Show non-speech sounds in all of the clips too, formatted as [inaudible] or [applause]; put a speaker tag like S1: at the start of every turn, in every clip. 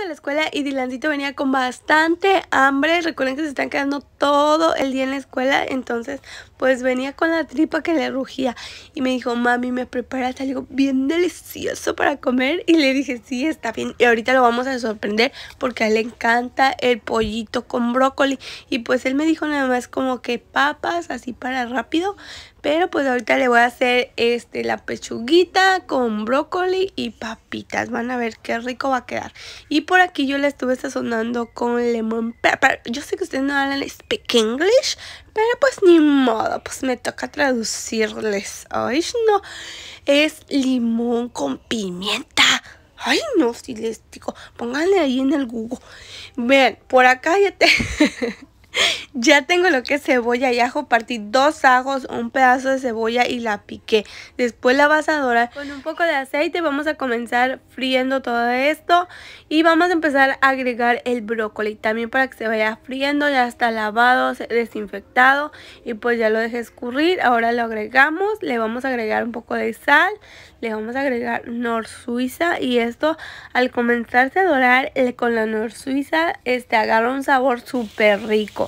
S1: de la escuela y dilandito venía con bastante hambre. Recuerden que se están quedando todo el día en la escuela. Entonces, pues venía con la tripa que le rugía. Y me dijo, mami, ¿me preparas algo bien delicioso para comer? Y le dije, sí, está bien. Y ahorita lo vamos a sorprender porque a él le encanta el pollito con brócoli. Y pues él me dijo nada más como que papas, así para rápido. Pero pues ahorita le voy a hacer este, la pechuguita con brócoli y papitas. Van a ver qué rico va a quedar. Y por aquí yo la estuve sazonando con limón pepper. Yo sé que ustedes no hablan speak English, pero pues ni modo, pues me toca traducirles. Ay, no, es limón con pimienta. Ay, no, si les digo, pónganle ahí en el Google. ven por acá ya te... [laughs] [laughs] Ya tengo lo que es cebolla y ajo, partí dos ajos, un pedazo de cebolla y la piqué. Después la vas a dorar con un poco de aceite. Vamos a comenzar friendo todo esto y vamos a empezar a agregar el brócoli también para que se vaya friendo. Ya está lavado, desinfectado y pues ya lo dejé escurrir. Ahora lo agregamos, le vamos a agregar un poco de sal, le vamos a agregar nor suiza y esto al comenzarse a dorar eh, con la nor suiza este, agarra un sabor súper rico.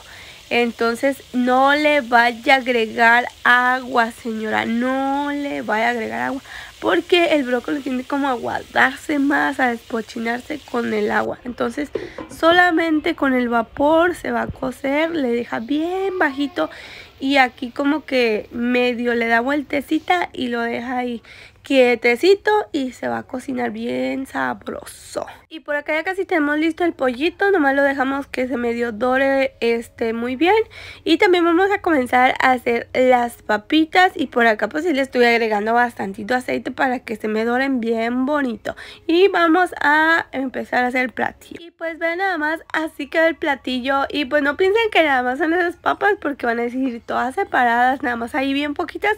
S1: Entonces no le vaya a agregar agua, señora. No le vaya a agregar agua. Porque el brócoli tiene como a guardarse más, a despochinarse con el agua. Entonces solamente con el vapor se va a cocer. Le deja bien bajito. Y aquí como que medio le da vueltecita y lo deja ahí quietecito y se va a cocinar bien sabroso. Y por acá ya casi tenemos listo el pollito, nomás lo dejamos que se medio dore este, muy bien. Y también vamos a comenzar a hacer las papitas y por acá pues sí le estoy agregando bastantito aceite para que se me doren bien bonito. Y vamos a empezar a hacer el platillo. Y pues vean nada más, así que el platillo y pues no piensen que nada más son esas papas porque van a decir todas separadas, nada más ahí bien poquitas,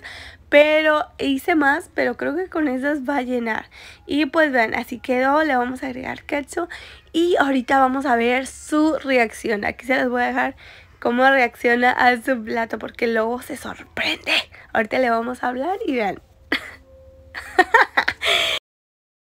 S1: pero hice más, pero creo que con esas va a llenar. Y pues vean, así quedó, le vamos a agregar ketchup y ahorita vamos a ver su reacción. Aquí se las voy a dejar cómo reacciona a su plato porque luego se sorprende. Ahorita le vamos a hablar y vean. [laughs]